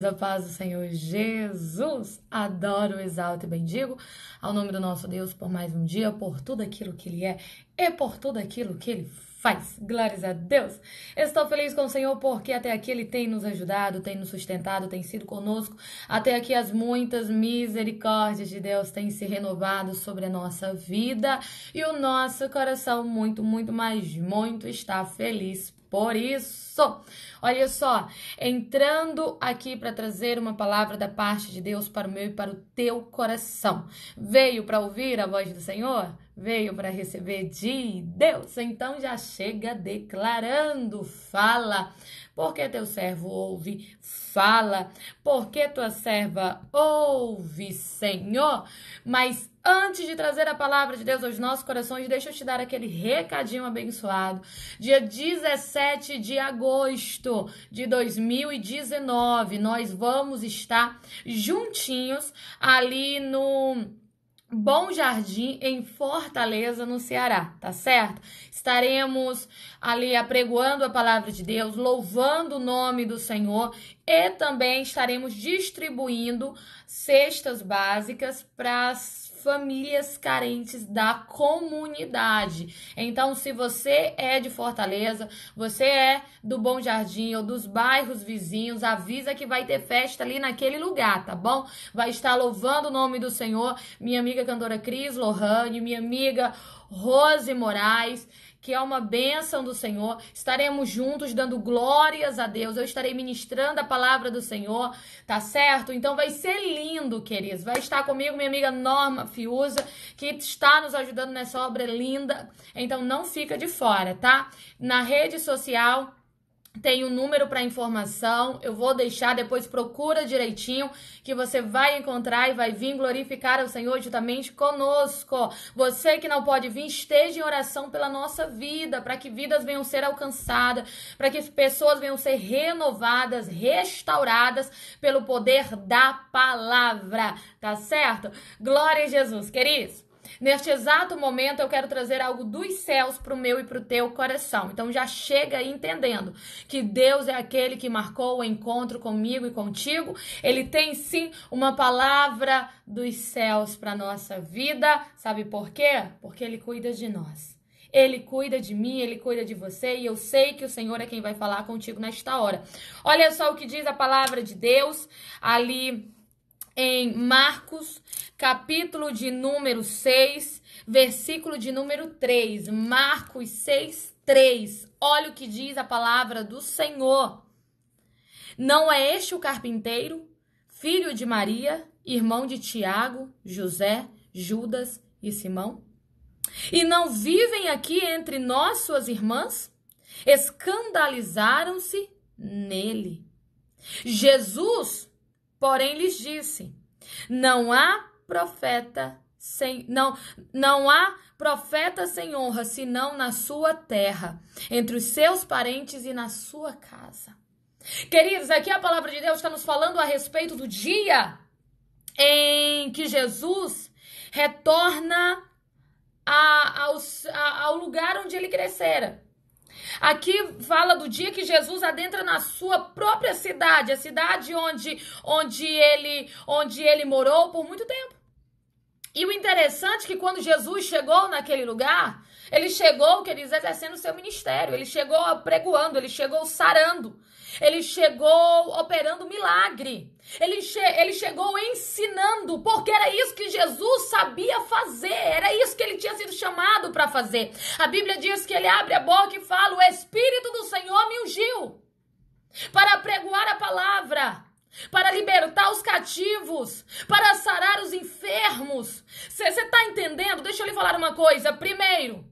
da paz do Senhor Jesus. Adoro, exalto e bendigo ao nome do nosso Deus por mais um dia, por tudo aquilo que Ele é e por tudo aquilo que Ele faz. Glórias a Deus. Estou feliz com o Senhor porque até aqui Ele tem nos ajudado, tem nos sustentado, tem sido conosco. Até aqui as muitas misericórdias de Deus têm se renovado sobre a nossa vida e o nosso coração muito, muito mais muito está feliz por isso, olha só, entrando aqui para trazer uma palavra da parte de Deus para o meu e para o teu coração. Veio para ouvir a voz do Senhor? Veio para receber de Deus? Então já chega declarando, fala, porque teu servo ouve, fala. Porque tua serva ouve, Senhor. Mas antes de trazer a palavra de Deus aos nossos corações, deixa eu te dar aquele recadinho abençoado. Dia 17 de agosto de 2019, nós vamos estar juntinhos ali no Bom Jardim, em Fortaleza, no Ceará, tá certo? Estaremos ali apregoando a palavra de Deus, louvando o nome do Senhor e também estaremos distribuindo cestas básicas para as famílias carentes da comunidade. Então, se você é de Fortaleza, você é do Bom Jardim ou dos bairros vizinhos, avisa que vai ter festa ali naquele lugar, tá bom? Vai estar louvando o nome do Senhor, minha amiga cantora Cris Lohane, minha amiga Rose Moraes que é uma bênção do Senhor. Estaremos juntos dando glórias a Deus. Eu estarei ministrando a palavra do Senhor, tá certo? Então vai ser lindo, queridos. Vai estar comigo minha amiga Norma Fiuza, que está nos ajudando nessa obra linda. Então não fica de fora, tá? Na rede social tem um número para informação, eu vou deixar, depois procura direitinho que você vai encontrar e vai vir glorificar ao Senhor juntamente conosco. Você que não pode vir, esteja em oração pela nossa vida, para que vidas venham ser alcançadas, para que pessoas venham ser renovadas, restauradas pelo poder da palavra, tá certo? Glória a Jesus, queridos. Neste exato momento eu quero trazer algo dos céus para o meu e para o teu coração. Então já chega entendendo que Deus é aquele que marcou o encontro comigo e contigo. Ele tem sim uma palavra dos céus para nossa vida. Sabe por quê? Porque ele cuida de nós. Ele cuida de mim, ele cuida de você e eu sei que o Senhor é quem vai falar contigo nesta hora. Olha só o que diz a palavra de Deus ali em Marcos, capítulo de número 6, versículo de número 3. Marcos 6, 3. Olha o que diz a palavra do Senhor. Não é este o carpinteiro, filho de Maria, irmão de Tiago, José, Judas e Simão? E não vivem aqui entre nós suas irmãs? Escandalizaram-se nele. Jesus Porém lhes disse: Não há profeta sem não não há profeta sem honra senão na sua terra, entre os seus parentes e na sua casa. Queridos, aqui a palavra de Deus está nos falando a respeito do dia em que Jesus retorna a, ao, a, ao lugar onde ele crescera. Aqui fala do dia que Jesus adentra na sua própria cidade, a cidade onde, onde, ele, onde ele morou por muito tempo. E o interessante é que quando Jesus chegou naquele lugar, ele chegou, queridos, exercendo o é seu ministério. Ele chegou pregoando, ele chegou sarando. Ele chegou operando milagre. Ele, che ele chegou ensinando, porque era isso que Jesus sabia fazer, era isso que ele tinha sido chamado para fazer. A Bíblia diz que ele abre a boca e fala: O Espírito do Senhor me ungiu para pregoar a palavra para libertar os cativos, para sarar os enfermos. Você está entendendo? Deixa eu lhe falar uma coisa. Primeiro,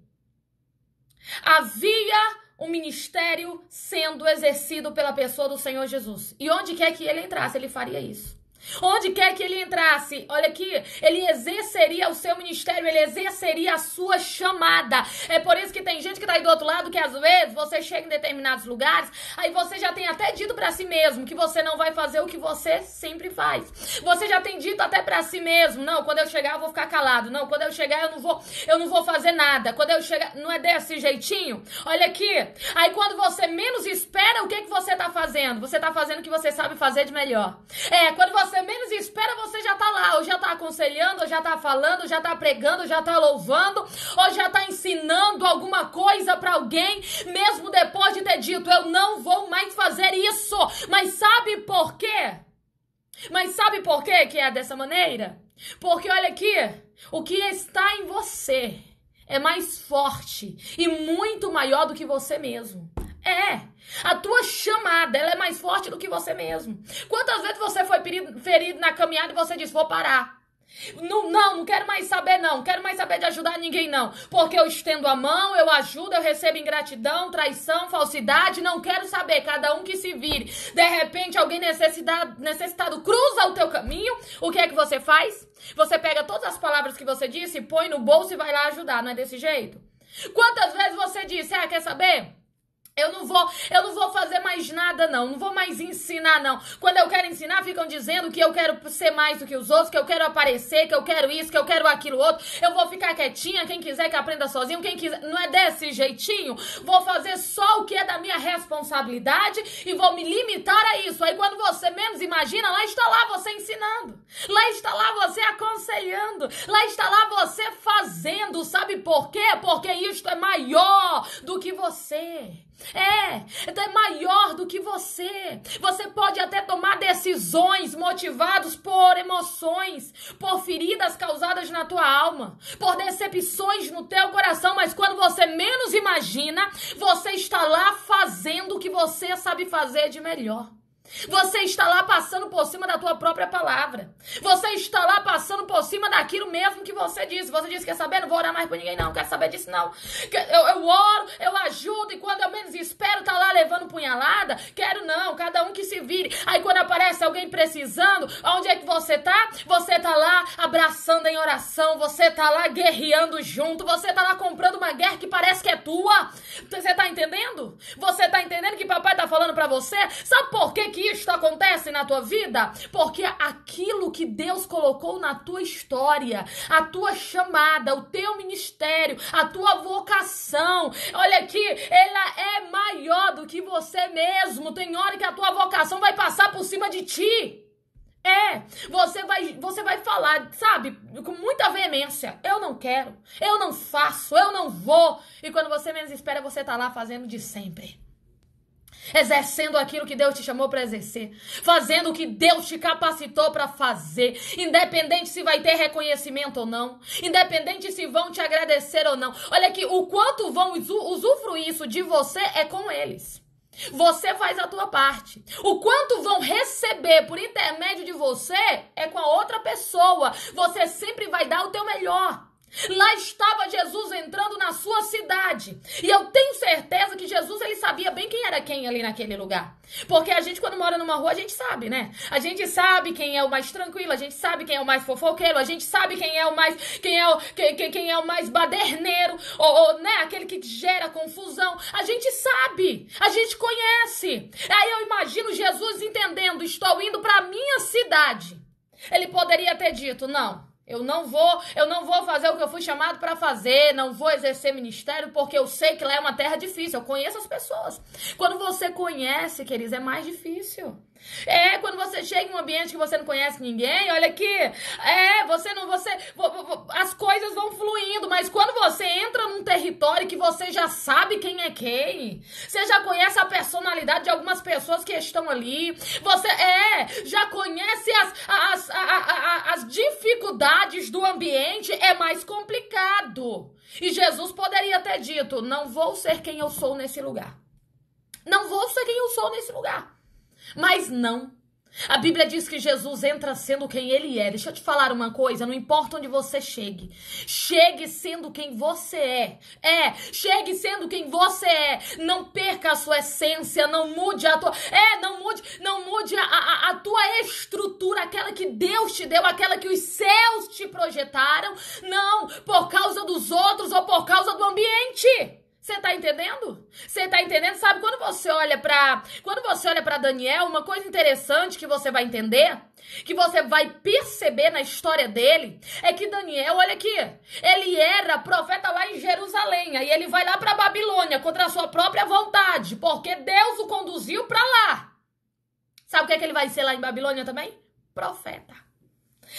Havia um ministério sendo exercido pela pessoa do Senhor Jesus. E onde quer que ele entrasse, ele faria isso. Onde quer que ele entrasse, olha aqui, ele exerceria o seu ministério, ele exerceria a sua chamada. É por isso que tem gente que tá aí do outro lado que às vezes você chega em determinados lugares, aí você já tem até dito para si mesmo que você não vai fazer o que você sempre faz. Você já tem dito até para si mesmo, não, quando eu chegar eu vou ficar calado. Não, quando eu chegar eu não vou, eu não vou fazer nada. Quando eu chegar, não é desse jeitinho? Olha aqui. Aí quando você menos espera, o que que você tá fazendo? Você tá fazendo o que você sabe fazer de melhor. É, quando você você é menos espera, você já tá lá, ou já tá aconselhando, ou já tá falando, ou já tá pregando, ou já tá louvando, ou já tá ensinando alguma coisa para alguém, mesmo depois de ter dito, eu não vou mais fazer isso. Mas sabe por quê? Mas sabe por quê que é dessa maneira? Porque olha aqui, o que está em você é mais forte e muito maior do que você mesmo. É. A tua chamada, ela é mais forte do que você mesmo. Quantas vezes você foi ferido, ferido na caminhada e você disse, vou parar. Não, não, não quero mais saber, não. Quero mais saber de ajudar ninguém, não. Porque eu estendo a mão, eu ajudo, eu recebo ingratidão, traição, falsidade. Não quero saber. Cada um que se vire. De repente, alguém necessitado, necessitado cruza o teu caminho. O que é que você faz? Você pega todas as palavras que você disse, põe no bolso e vai lá ajudar. Não é desse jeito? Quantas vezes você disse, ah, quer saber? Eu não vou, eu não vou fazer mais nada não, não vou mais ensinar não. Quando eu quero ensinar, ficam dizendo que eu quero ser mais do que os outros, que eu quero aparecer, que eu quero isso, que eu quero aquilo outro. Eu vou ficar quietinha, quem quiser que aprenda sozinho, quem quiser, não é desse jeitinho. Vou fazer só o que é da minha responsabilidade e vou me limitar a isso. Aí quando você menos imagina, lá está lá você ensinando. Lá está lá você aconselhando. Lá está lá você fazendo. Sabe por quê? Porque isto é maior do que você. É, então é maior do que você. Você pode até tomar decisões motivados por emoções, por feridas causadas na tua alma, por decepções no teu coração, mas quando você menos imagina, você está lá fazendo o que você sabe fazer de melhor. Você está lá passando por cima da tua própria palavra. Você está lá passando por cima daquilo mesmo que você disse. Você disse: Quer saber? Não vou orar mais por ninguém, não. quer saber disso, não. Eu, eu oro, eu ajudo, e quando eu menos espero, tá lá levando punhalada. Quero não, cada um que se vire. Aí quando aparece alguém precisando, onde é que você tá? Você tá lá abraçando em oração. Você tá lá guerreando junto. Você tá lá comprando uma guerra que parece que é tua. Você tá entendendo? Você tá entendendo que papai tá falando para você? Sabe por quê? que isto acontece na tua vida? Porque aquilo que Deus colocou na tua história, a tua chamada, o teu ministério, a tua vocação, olha aqui, ela é maior do que você mesmo. Tem hora que a tua vocação vai passar por cima de ti. É, você vai, você vai falar, sabe, com muita veemência. Eu não quero, eu não faço, eu não vou. E quando você menos espera, você tá lá fazendo de sempre exercendo aquilo que Deus te chamou para exercer, fazendo o que Deus te capacitou para fazer, independente se vai ter reconhecimento ou não, independente se vão te agradecer ou não. Olha que o quanto vão usufruir isso de você é com eles. Você faz a tua parte. O quanto vão receber por intermédio de você é com a outra pessoa. Você sempre vai dar o teu melhor. Lá estava Jesus entrando na sua cidade. E eu tenho certeza que Jesus ele sabia bem quem era quem ali naquele lugar. Porque a gente quando mora numa rua, a gente sabe, né? A gente sabe quem é o mais tranquilo, a gente sabe quem é o mais fofoqueiro, a gente sabe quem é o mais quem é o quem, quem, quem é o mais baderneiro ou, ou, né, aquele que gera confusão. A gente sabe, a gente conhece. Aí eu imagino Jesus entendendo, estou indo para minha cidade. Ele poderia ter dito: "Não, eu não vou, eu não vou fazer o que eu fui chamado para fazer, não vou exercer ministério porque eu sei que lá é uma terra difícil. Eu conheço as pessoas. Quando você conhece, queridos, é mais difícil. É, quando você chega em um ambiente que você não conhece ninguém, olha aqui. É, você não. Você. As coisas vão fluindo, mas quando você entra num território que você já sabe quem é quem, você já conhece a personalidade de algumas pessoas que estão ali. Você é, já conhece as, as, as, as dificuldades do ambiente, é mais complicado. E Jesus poderia ter dito: não vou ser quem eu sou nesse lugar. Não vou ser quem eu sou nesse lugar. Mas não. A Bíblia diz que Jesus entra sendo quem ele é. Deixa eu te falar uma coisa, não importa onde você chegue. Chegue sendo quem você é. É, chegue sendo quem você é. Não perca a sua essência, não mude a tua, é, não mude, não mude a, a, a tua estrutura, aquela que Deus te deu, aquela que os céus te projetaram, não, por causa dos outros ou por causa do ambiente. Você tá entendendo? Você tá entendendo? Sabe quando você olha para quando você olha para Daniel, uma coisa interessante que você vai entender, que você vai perceber na história dele, é que Daniel, olha aqui, ele era profeta lá em Jerusalém, aí ele vai lá para Babilônia contra a sua própria vontade, porque Deus o conduziu para lá. Sabe o que é que ele vai ser lá em Babilônia também? Profeta.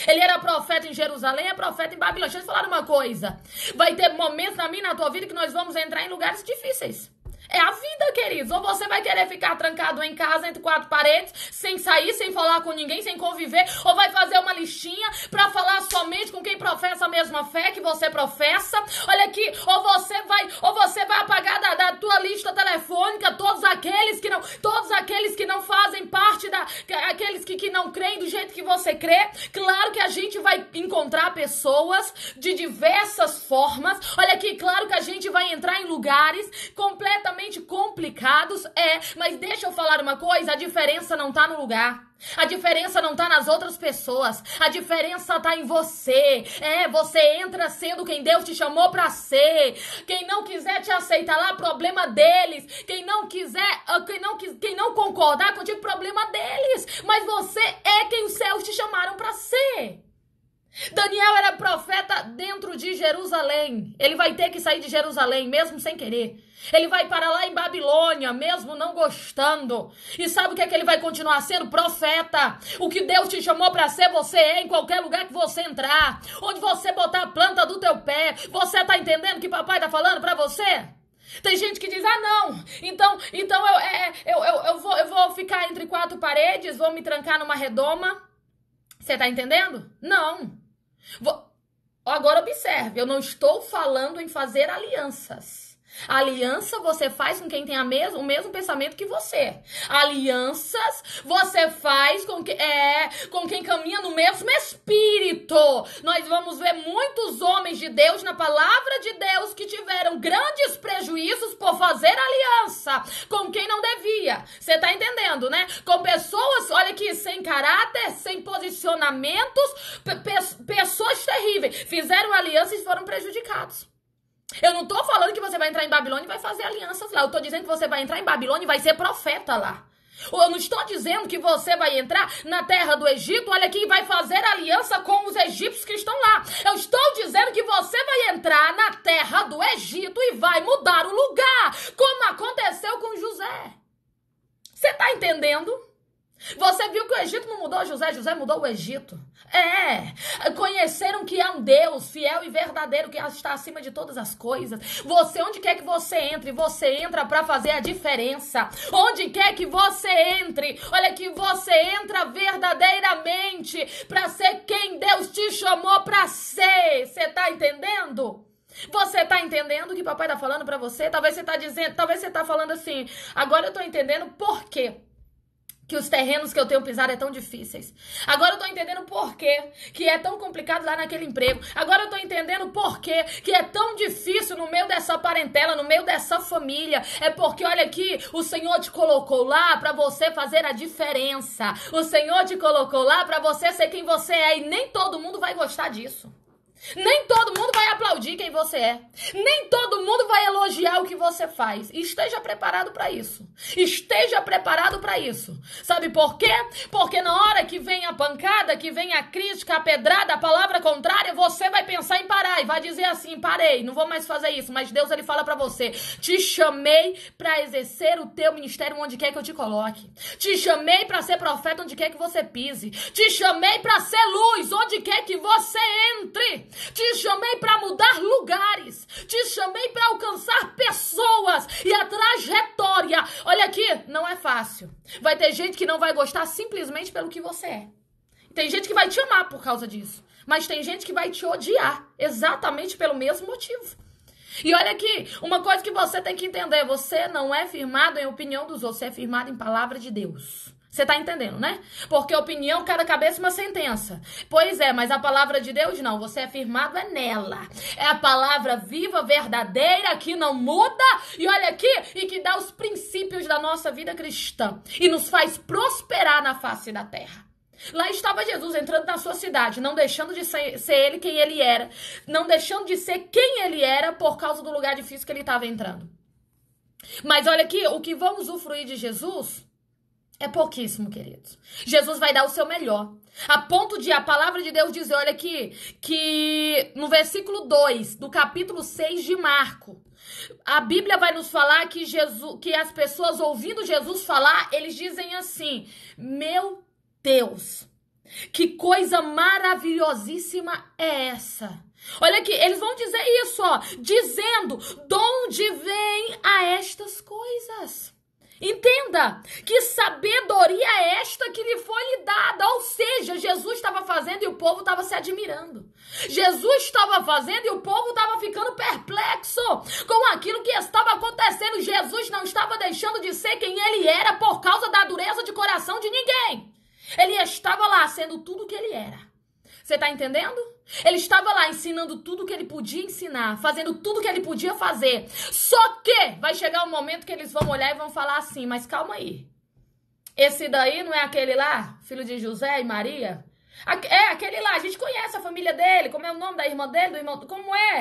Ele era profeta em Jerusalém, é profeta em Babilônia. Deixa eu te falar uma coisa. Vai ter momentos na minha e na tua vida que nós vamos entrar em lugares difíceis queridos. Ou você vai querer ficar trancado em casa entre quatro paredes, sem sair, sem falar com ninguém, sem conviver, ou vai fazer uma listinha para falar somente com quem professa a mesma fé que você professa. Olha aqui, ou você vai, ou você vai apagar da, da tua lista telefônica todos aqueles que não, todos aqueles que não fazem parte da aqueles que, que não creem do jeito que você crê. Claro que a gente vai encontrar pessoas de diversas formas. Olha aqui, claro que a gente vai entrar em lugares completamente complicados complicados? É, mas deixa eu falar uma coisa: a diferença não tá no lugar. A diferença não tá nas outras pessoas. A diferença tá em você. É, você entra sendo quem Deus te chamou para ser. Quem não quiser te aceitar lá, problema deles. Quem não quiser, ah, quem não quem não concordar contigo, problema deles. Mas você é quem os céus te chamaram para ser. Daniel era profeta dentro de Jerusalém. Ele vai ter que sair de Jerusalém, mesmo sem querer. Ele vai para lá em Babilônia, mesmo não gostando. E sabe o que é que ele vai continuar sendo? Profeta. O que Deus te chamou para ser, você é em qualquer lugar que você entrar. Onde você botar a planta do teu pé. Você tá entendendo que papai tá falando para você? Tem gente que diz, ah, não, então, então eu, é, é, eu, eu, eu, vou, eu vou ficar entre quatro paredes, vou me trancar numa redoma. Você tá entendendo? Não. Agora observe, eu não estou falando em fazer alianças. Aliança você faz com quem tem a mes o mesmo pensamento que você. Alianças você faz com, que, é, com quem caminha no mesmo espírito. Nós vamos ver muitos homens de Deus na palavra de Deus que tiveram grandes prejuízos por fazer aliança com quem não devia. Você tá entendendo, né? Com pessoas, olha aqui, sem caráter, sem posicionamentos, pe pe pessoas terríveis. Fizeram alianças e foram prejudicados. Eu não tô falando que você vai entrar em Babilônia e vai fazer alianças lá. Eu tô dizendo que você vai entrar em Babilônia e vai ser profeta lá. Eu não estou dizendo que você vai entrar na terra do Egito, olha aqui, vai fazer aliança com os egípcios que estão lá. Eu estou dizendo que você vai entrar na terra do Egito e vai mudar o lugar, como aconteceu com José. Você está entendendo? Você viu que o Egito não mudou José, José mudou o Egito. É, conheceram que há um Deus fiel e verdadeiro que está acima de todas as coisas. Você, onde quer que você entre, você entra para fazer a diferença. Onde quer que você entre, olha que você entra verdadeiramente para ser quem Deus te chamou para ser. Você tá entendendo? Você tá entendendo o que papai tá falando para você? Talvez você tá dizendo, talvez você tá falando assim: "Agora eu tô entendendo por quê?" que os terrenos que eu tenho pisado é tão difíceis. Agora eu tô entendendo por quê que é tão complicado lá naquele emprego. Agora eu tô entendendo por quê que é tão difícil no meio dessa parentela, no meio dessa família. É porque olha aqui, o Senhor te colocou lá para você fazer a diferença. O Senhor te colocou lá para você ser quem você é e nem todo mundo vai gostar disso. Nem todo mundo vai aplaudir quem você é. Nem todo mundo vai elogiar o que você faz. Esteja preparado para isso. Esteja preparado para isso. Sabe por quê? Porque na hora que vem a pancada, que vem a crítica, a pedrada, a palavra contrária, você vai pensar em parar e vai dizer assim: "Parei, não vou mais fazer isso". Mas Deus ele fala para você: "Te chamei para exercer o teu ministério onde quer que eu te coloque. Te chamei para ser profeta onde quer que você pise. Te chamei para ser luz onde quer que você entre". Te chamei para mudar lugares. Te chamei para alcançar pessoas e a trajetória. Olha aqui, não é fácil. Vai ter gente que não vai gostar simplesmente pelo que você é. Tem gente que vai te amar por causa disso. Mas tem gente que vai te odiar exatamente pelo mesmo motivo. E olha aqui, uma coisa que você tem que entender: você não é firmado em opinião dos outros, você é firmado em palavra de Deus. Você tá entendendo, né? Porque opinião, cada cabeça é uma sentença. Pois é, mas a palavra de Deus não, você é firmado é nela. É a palavra viva, verdadeira, que não muda, e olha aqui, e que dá os princípios da nossa vida cristã e nos faz prosperar na face da terra. Lá estava Jesus entrando na sua cidade, não deixando de ser, ser ele quem ele era, não deixando de ser quem ele era por causa do lugar difícil que ele estava entrando. Mas olha aqui, o que vamos usufruir de Jesus é pouquíssimo, queridos. Jesus vai dar o seu melhor. A ponto de a palavra de Deus dizer, olha aqui, que no versículo 2 do capítulo 6 de Marco, a Bíblia vai nos falar que Jesus, que as pessoas ouvindo Jesus falar, eles dizem assim: "Meu Deus, que coisa maravilhosíssima é essa?" Olha aqui, eles vão dizer isso, ó, dizendo: "De onde vem a estas coisas?" Entenda que sabedoria é esta que lhe foi lhe dada, ou seja, Jesus estava fazendo e o povo estava se admirando. Jesus estava fazendo e o povo estava ficando perplexo com aquilo que estava acontecendo. Jesus não estava deixando de ser quem ele era por causa da dureza de coração de ninguém. Ele estava lá sendo tudo o que ele era. Você tá entendendo? Ele estava lá ensinando tudo que ele podia ensinar, fazendo tudo que ele podia fazer. Só que vai chegar um momento que eles vão olhar e vão falar assim: "Mas calma aí. Esse daí não é aquele lá, filho de José e Maria?" É, aquele lá, a gente conhece a família dele, como é o nome da irmã dele, do irmão, como é?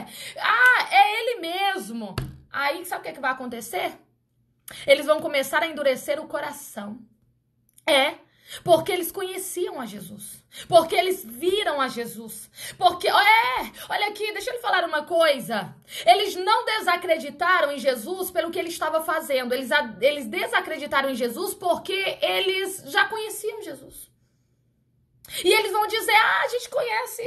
Ah, é ele mesmo. Aí, sabe o que, é que vai acontecer? Eles vão começar a endurecer o coração. É, porque eles conheciam a Jesus. Porque eles viram a Jesus. Porque, é, olha aqui, deixa eu lhe falar uma coisa. Eles não desacreditaram em Jesus pelo que ele estava fazendo. Eles, eles desacreditaram em Jesus porque eles já conheciam Jesus. E eles vão dizer: "Ah, a gente conhece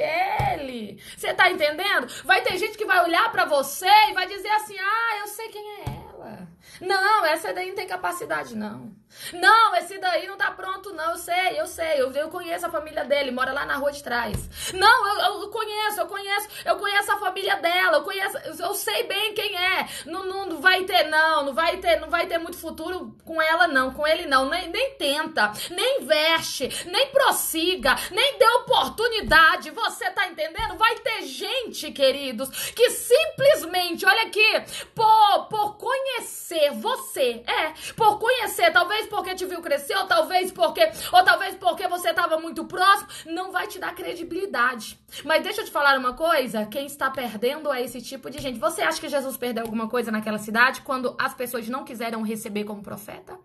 ele". Você tá entendendo? Vai ter gente que vai olhar para você e vai dizer assim: "Ah, eu sei quem é ela". Não, essa daí não tem capacidade, não. Não, esse daí não tá pronto, não. Eu sei, eu sei. Eu, eu conheço a família dele, mora lá na rua de trás. Não, eu, eu conheço, eu conheço, eu conheço a família dela, eu conheço, eu sei bem quem é. Não, não, não, vai ter, não, não vai ter, não vai ter muito futuro com ela, não, com ele não. Nem, nem tenta, nem investe, nem prossiga, nem dê oportunidade. Você tá entendendo? Vai ter gente, queridos, que simplesmente, olha aqui, por, por conhecer ser você. É, por conhecer, talvez porque te viu crescer, ou talvez porque, ou talvez porque você estava muito próximo, não vai te dar credibilidade. Mas deixa eu te falar uma coisa, quem está perdendo é esse tipo de gente. Você acha que Jesus perdeu alguma coisa naquela cidade quando as pessoas não quiseram receber como profeta?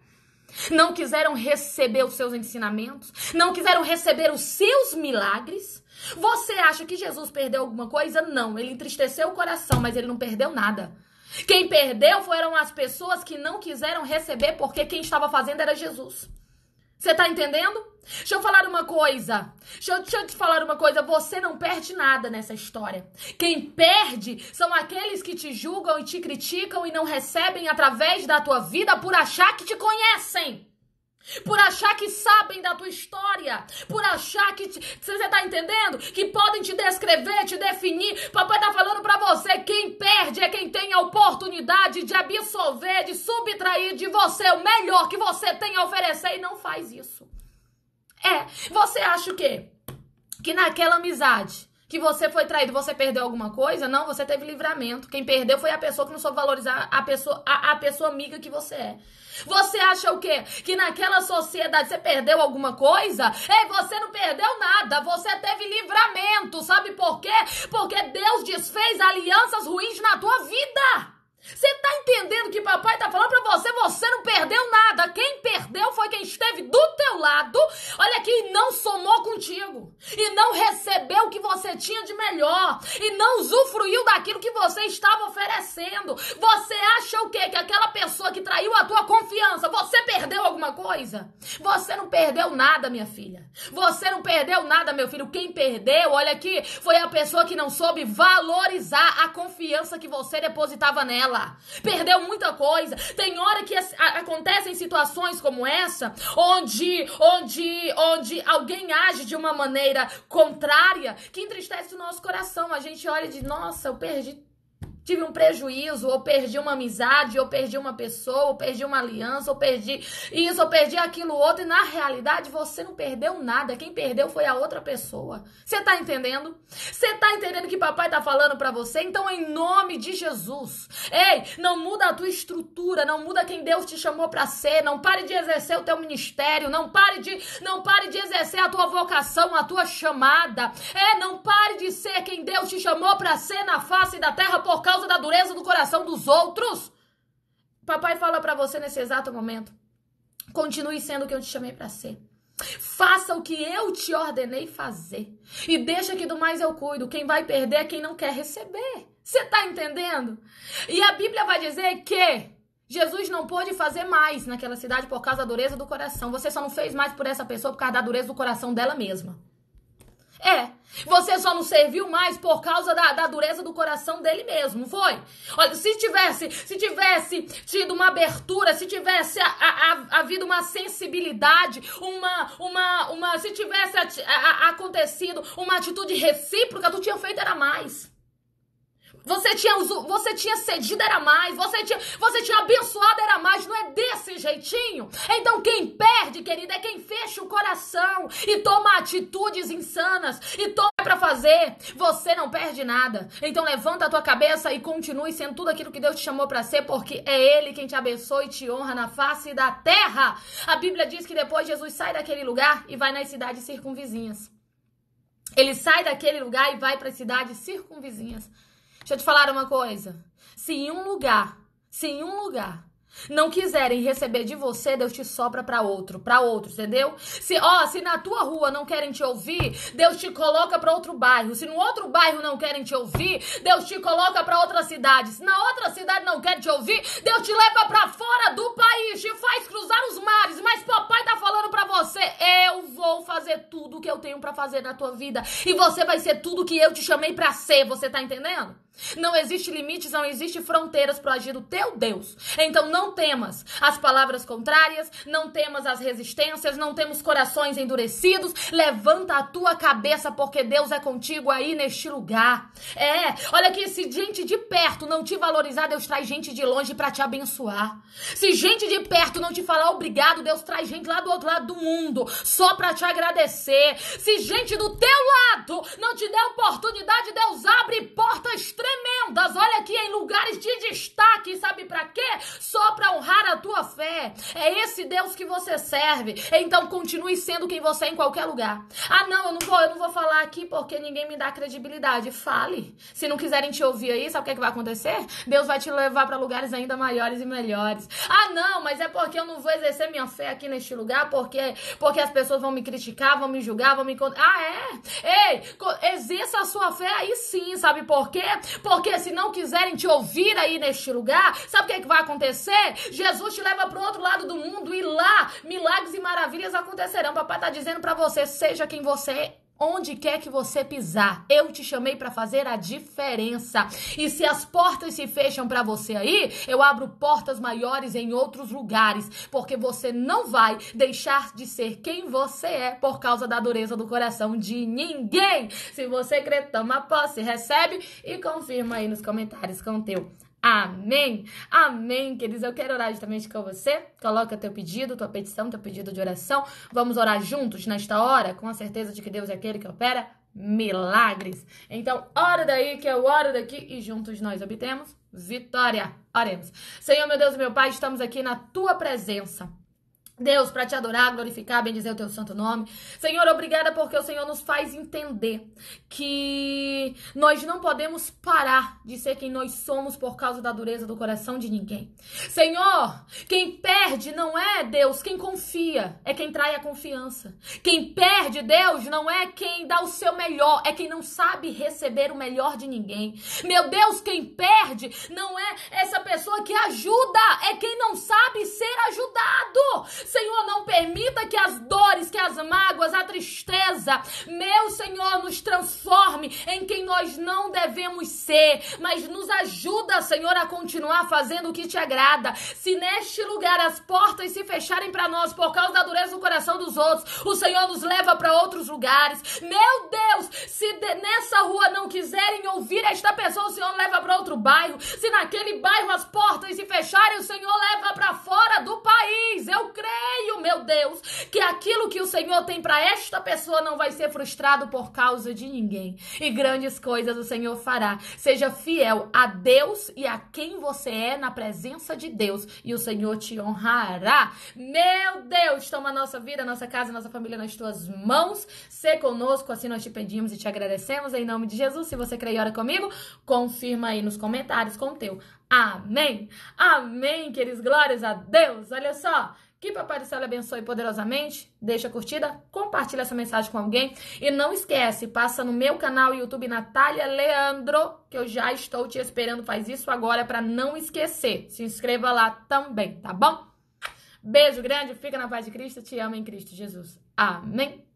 Não quiseram receber os seus ensinamentos, não quiseram receber os seus milagres? Você acha que Jesus perdeu alguma coisa? Não, ele entristeceu o coração, mas ele não perdeu nada. Quem perdeu foram as pessoas que não quiseram receber porque quem estava fazendo era Jesus. Você está entendendo? Deixa eu falar uma coisa. Deixa eu, deixa eu, te falar uma coisa. Você não perde nada nessa história. Quem perde são aqueles que te julgam e te criticam e não recebem através da tua vida por achar que te conhecem por achar que sabem da tua história, por achar que você está entendendo, que podem te descrever, te definir. Papai está falando para você, quem perde é quem tem a oportunidade de absorver, de subtrair de você o melhor que você tem a oferecer e não faz isso. É, você acha o quê? Que naquela amizade que você foi traído, você perdeu alguma coisa? Não, você teve livramento. Quem perdeu foi a pessoa que não soube valorizar a pessoa, a, a pessoa amiga que você é. Você acha o quê? Que naquela sociedade você perdeu alguma coisa? Ei, você não perdeu nada. Você teve livramento. Sabe por quê? Porque Deus desfez alianças ruins na tua vida. Você tá entendendo que papai tá falando para você? Você não perdeu nada. Quem perdeu foi quem esteve do teu lado, olha aqui, e não somou contigo. E não recebeu o que você tinha de melhor. E não usufruiu daquilo que você estava oferecendo. Você acha o quê? Que aquela pessoa que traiu a tua confiança, você perdeu alguma coisa? Você não perdeu nada, minha filha. Você não perdeu nada, meu filho. Quem perdeu, olha aqui, foi a pessoa que não soube valorizar a confiança que você depositava nela. Perdeu muita coisa. Tem hora que a, acontecem situações como essa, onde, onde, onde alguém age de uma maneira contrária, que entristece o nosso coração. A gente olha e diz: nossa, eu perdi tive um prejuízo, ou perdi uma amizade, ou perdi uma pessoa, ou perdi uma aliança, ou perdi isso, ou perdi aquilo outro, e na realidade você não perdeu nada, quem perdeu foi a outra pessoa. Você tá entendendo? Você tá entendendo que papai tá falando para você? Então em nome de Jesus. Ei, não muda a tua estrutura, não muda quem Deus te chamou para ser, não pare de exercer o teu ministério, não pare de não pare de exercer a tua vocação, a tua chamada. É, não pare de ser quem Deus te chamou para ser na face da terra por causa causa da dureza do coração dos outros. Papai fala para você nesse exato momento: continue sendo o que eu te chamei para ser. Faça o que eu te ordenei fazer. E deixa que do mais eu cuido. Quem vai perder é quem não quer receber. Você tá entendendo? E a Bíblia vai dizer que Jesus não pôde fazer mais naquela cidade por causa da dureza do coração. Você só não fez mais por essa pessoa por causa da dureza do coração dela mesma. É. Você só não serviu mais por causa da, da, dureza do coração dele mesmo, foi? Olha, se tivesse, se tivesse tido uma abertura, se tivesse a, a, a, havido uma sensibilidade, uma, uma, uma, se tivesse acontecido uma atitude recíproca, tu tinha feito era mais. Você tinha, você tinha cedido, era mais. Você tinha, você tinha abençoado, era mais. Não é desse jeitinho? Então quem perde, querida, é quem fecha o coração e toma atitudes insanas e toma para fazer. Você não perde nada. Então levanta a tua cabeça e continue sendo tudo aquilo que Deus te chamou para ser, porque é Ele quem te abençoa e te honra na face da terra. A Bíblia diz que depois Jesus sai daquele lugar e vai nas cidades circunvizinhas. Ele sai daquele lugar e vai para as cidades circunvizinhas. Deixa eu te falar uma coisa. Se em um lugar, se em um lugar não quiserem receber de você, Deus te sopra para outro, para outro, entendeu? Se, ó, se na tua rua não querem te ouvir, Deus te coloca para outro bairro. Se no outro bairro não querem te ouvir, Deus te coloca para outra cidade. Se na outra cidade não querem te ouvir, Deus te leva para fora do país, te faz cruzar os mares. Mas papai tá falando para você, eu vou fazer tudo o que eu tenho para fazer na tua vida e você vai ser tudo que eu te chamei para ser, você tá entendendo? Não existe limites, não existe fronteiras para o agir do teu Deus. Então não temas as palavras contrárias, não temas as resistências, não temos corações endurecidos. Levanta a tua cabeça, porque Deus é contigo aí neste lugar. É, olha que se gente de perto não te valorizar, Deus traz gente de longe para te abençoar. Se gente de perto não te falar obrigado, Deus traz gente lá do outro lado do mundo só para te agradecer. Se gente do teu lado não te der oportunidade, Deus abre portas tremendas, olha aqui, em lugares de destaque, sabe para quê? Só para honrar a tua fé. É esse Deus que você serve. Então continue sendo quem você é em qualquer lugar. Ah, não, eu não vou, eu não vou falar aqui porque ninguém me dá credibilidade. Fale. Se não quiserem te ouvir aí, sabe o que, é que vai acontecer? Deus vai te levar para lugares ainda maiores e melhores. Ah, não, mas é porque eu não vou exercer minha fé aqui neste lugar, porque porque as pessoas vão me criticar, vão me julgar, vão me Ah, é? Ei, exerça a sua fé aí sim, sabe por quê? Porque se não quiserem te ouvir aí neste lugar, sabe o que, é que vai acontecer? Jesus te leva para o outro lado do mundo e lá milagres e maravilhas acontecerão. Papai está dizendo para você, seja quem você Onde quer que você pisar, eu te chamei para fazer a diferença. E se as portas se fecham para você aí, eu abro portas maiores em outros lugares, porque você não vai deixar de ser quem você é por causa da dureza do coração de ninguém. Se você crê, toma posse, recebe e confirma aí nos comentários com o teu Amém. Amém, queridos. Eu quero orar justamente com você. Coloca teu pedido, tua petição, teu pedido de oração. Vamos orar juntos nesta hora, com a certeza de que Deus é aquele que opera milagres. Então, ora daí que eu oro daqui e juntos nós obtemos vitória. Oremos. Senhor, meu Deus e meu Pai, estamos aqui na tua presença. Deus, para te adorar, glorificar, bendizer o teu santo nome. Senhor, obrigada porque o Senhor nos faz entender que nós não podemos parar de ser quem nós somos por causa da dureza do coração de ninguém. Senhor, quem perde não é Deus, quem confia é quem trai a confiança. Quem perde Deus não é quem dá o seu melhor, é quem não sabe receber o melhor de ninguém. Meu Deus, quem perde não é essa pessoa que ajuda, é quem não sabe ser ajudado. Senhor, não permita que as dores, que as mágoas, a tristeza, meu Senhor, nos transforme em quem nós não devemos ser, mas nos ajuda, Senhor, a continuar fazendo o que te agrada. Se neste lugar as portas se fecharem para nós por causa da dureza do coração dos outros, o Senhor nos leva para outros lugares. Meu Deus, se nessa rua não quiserem ouvir esta pessoa, o Senhor leva para outro bairro. Se naquele bairro as portas se fecharem, o Senhor leva para fora do país. Eu creio creio, meu Deus, que aquilo que o Senhor tem para esta pessoa não vai ser frustrado por causa de ninguém. E grandes coisas o Senhor fará. Seja fiel a Deus e a quem você é na presença de Deus, e o Senhor te honrará. Meu Deus, toma nossa vida, nossa casa, nossa família nas tuas mãos. Se conosco, assim nós te pedimos e te agradecemos em nome de Jesus. Se você crê e ora comigo, confirma aí nos comentários com o teu. Amém. Amém, queridos. Glórias a Deus. Olha só. Que Papai do Céu lhe abençoe poderosamente. Deixa a curtida, compartilha essa mensagem com alguém. E não esquece, passa no meu canal YouTube Natália Leandro, que eu já estou te esperando. Faz isso agora para não esquecer. Se inscreva lá também, tá bom? Beijo grande, fica na paz de Cristo. Te amo em Cristo Jesus. Amém.